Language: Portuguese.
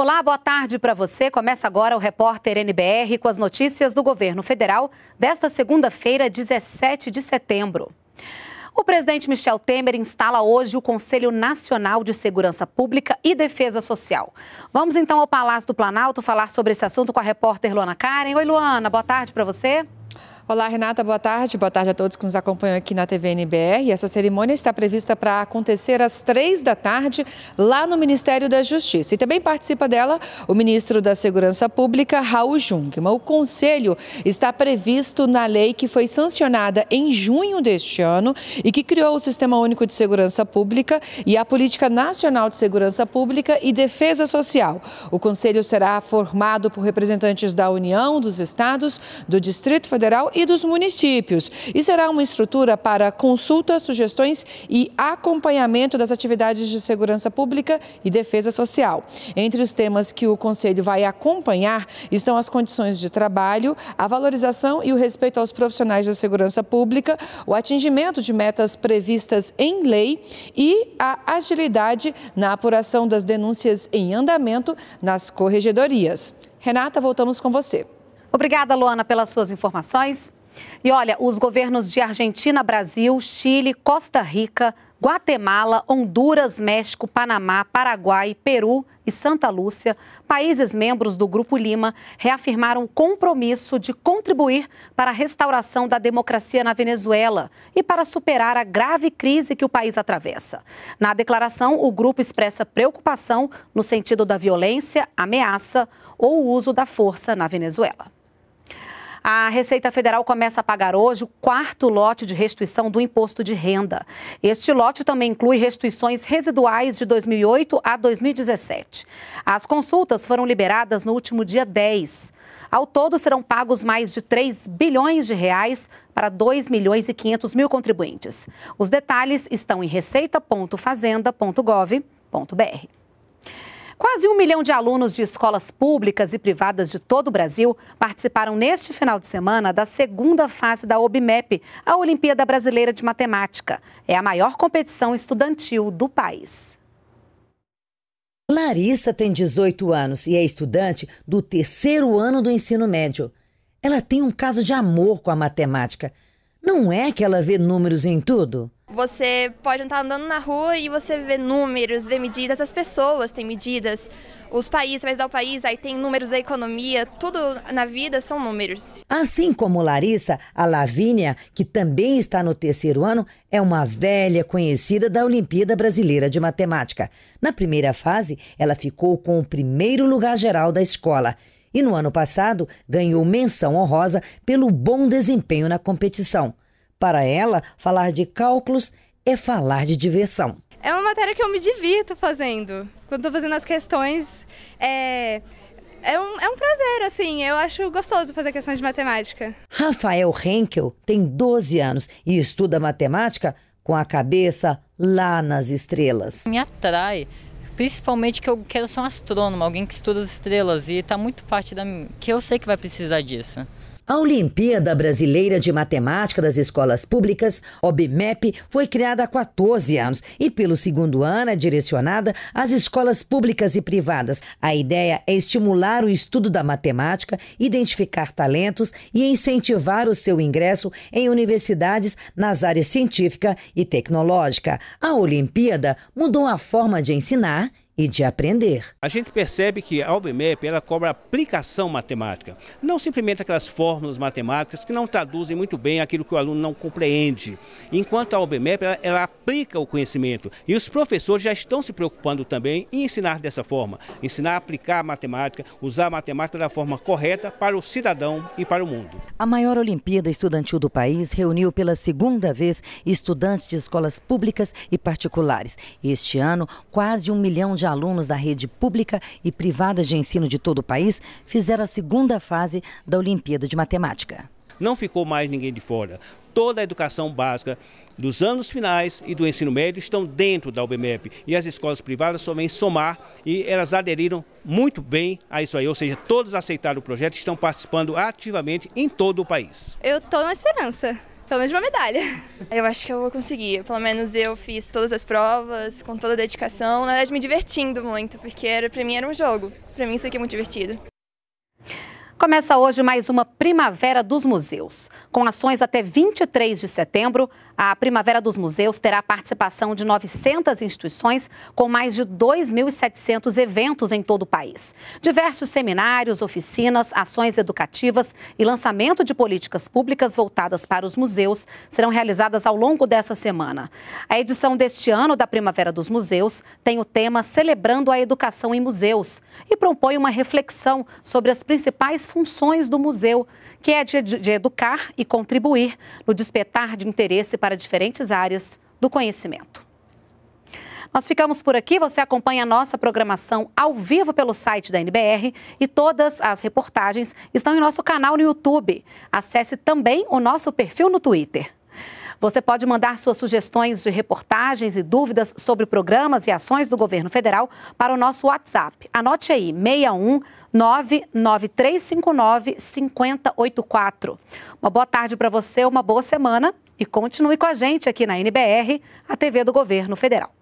Olá, boa tarde para você. Começa agora o repórter NBR com as notícias do governo federal desta segunda-feira, 17 de setembro. O presidente Michel Temer instala hoje o Conselho Nacional de Segurança Pública e Defesa Social. Vamos então ao Palácio do Planalto falar sobre esse assunto com a repórter Luana Karen. Oi, Luana, boa tarde para você. Olá, Renata, boa tarde. Boa tarde a todos que nos acompanham aqui na TV NBR. Essa cerimônia está prevista para acontecer às três da tarde lá no Ministério da Justiça. E também participa dela o ministro da Segurança Pública, Raul Jungmann. O conselho está previsto na lei que foi sancionada em junho deste ano e que criou o Sistema Único de Segurança Pública e a Política Nacional de Segurança Pública e Defesa Social. O conselho será formado por representantes da União, dos Estados, do Distrito Federal e e dos municípios. E será uma estrutura para consultas, sugestões e acompanhamento das atividades de segurança pública e defesa social. Entre os temas que o Conselho vai acompanhar estão as condições de trabalho, a valorização e o respeito aos profissionais da segurança pública, o atingimento de metas previstas em lei e a agilidade na apuração das denúncias em andamento nas corregedorias. Renata, voltamos com você. Obrigada, Luana, pelas suas informações. E olha, os governos de Argentina, Brasil, Chile, Costa Rica, Guatemala, Honduras, México, Panamá, Paraguai, Peru e Santa Lúcia, países membros do Grupo Lima, reafirmaram o compromisso de contribuir para a restauração da democracia na Venezuela e para superar a grave crise que o país atravessa. Na declaração, o grupo expressa preocupação no sentido da violência, ameaça ou uso da força na Venezuela. A Receita Federal começa a pagar hoje o quarto lote de restituição do imposto de renda. Este lote também inclui restituições residuais de 2008 a 2017. As consultas foram liberadas no último dia 10. Ao todo, serão pagos mais de 3 bilhões de reais para 2 milhões e 500 mil contribuintes. Os detalhes estão em receita.fazenda.gov.br. Quase um milhão de alunos de escolas públicas e privadas de todo o Brasil participaram neste final de semana da segunda fase da OBMEP, a Olimpíada Brasileira de Matemática. É a maior competição estudantil do país. Larissa tem 18 anos e é estudante do terceiro ano do ensino médio. Ela tem um caso de amor com a matemática. Não é que ela vê números em tudo? Você pode estar tá andando na rua e você vê números, vê medidas, as pessoas têm medidas, os países, vai dar o país, aí tem números da economia, tudo na vida são números. Assim como Larissa, a Lavínia, que também está no terceiro ano, é uma velha conhecida da Olimpíada Brasileira de Matemática. Na primeira fase, ela ficou com o primeiro lugar geral da escola e no ano passado ganhou menção honrosa pelo bom desempenho na competição. Para ela, falar de cálculos é falar de diversão. É uma matéria que eu me divirto fazendo. Quando estou fazendo as questões, é... É um, é um, prazer, assim. Eu acho gostoso fazer questões de matemática. Rafael Henkel tem 12 anos e estuda matemática com a cabeça lá nas estrelas. Me atrai. Principalmente que eu quero ser um astrônomo, alguém que estuda as estrelas e está muito parte da que eu sei que vai precisar disso. A Olimpíada Brasileira de Matemática das Escolas Públicas, OBMEP, foi criada há 14 anos e, pelo segundo ano, é direcionada às escolas públicas e privadas. A ideia é estimular o estudo da matemática, identificar talentos e incentivar o seu ingresso em universidades nas áreas científica e tecnológica. A Olimpíada mudou a forma de ensinar e de aprender. A gente percebe que a UBMEP ela cobra aplicação matemática, não simplesmente aquelas fórmulas matemáticas que não traduzem muito bem aquilo que o aluno não compreende. Enquanto a UBMEP ela, ela aplica o conhecimento e os professores já estão se preocupando também em ensinar dessa forma, ensinar a aplicar a matemática, usar a matemática da forma correta para o cidadão e para o mundo. A maior Olimpíada Estudantil do país reuniu pela segunda vez estudantes de escolas públicas e particulares. Este ano, quase um milhão de alunos da rede pública e privada de ensino de todo o país fizeram a segunda fase da Olimpíada de Matemática. Não ficou mais ninguém de fora. Toda a educação básica dos anos finais e do ensino médio estão dentro da UBMEP. E as escolas privadas só vêm somar e elas aderiram muito bem a isso aí. Ou seja, todos aceitaram o projeto e estão participando ativamente em todo o país. Eu estou na esperança pelo menos uma medalha. Eu acho que eu vou conseguir. Pelo menos eu fiz todas as provas com toda a dedicação, na verdade me divertindo muito, porque era, pra mim era um jogo. Pra mim isso aqui é muito divertido. Começa hoje mais uma Primavera dos Museus. Com ações até 23 de setembro, a Primavera dos Museus terá a participação de 900 instituições, com mais de 2.700 eventos em todo o país. Diversos seminários, oficinas, ações educativas e lançamento de políticas públicas voltadas para os museus serão realizadas ao longo dessa semana. A edição deste ano da Primavera dos Museus tem o tema Celebrando a Educação em Museus e propõe uma reflexão sobre as principais funções do museu, que é de, de educar e contribuir no despertar de interesse para diferentes áreas do conhecimento. Nós ficamos por aqui. Você acompanha a nossa programação ao vivo pelo site da NBR e todas as reportagens estão em nosso canal no YouTube. Acesse também o nosso perfil no Twitter. Você pode mandar suas sugestões de reportagens e dúvidas sobre programas e ações do governo federal para o nosso WhatsApp. Anote aí, 61 99359 5084. Uma boa tarde para você, uma boa semana e continue com a gente aqui na NBR, a TV do Governo Federal.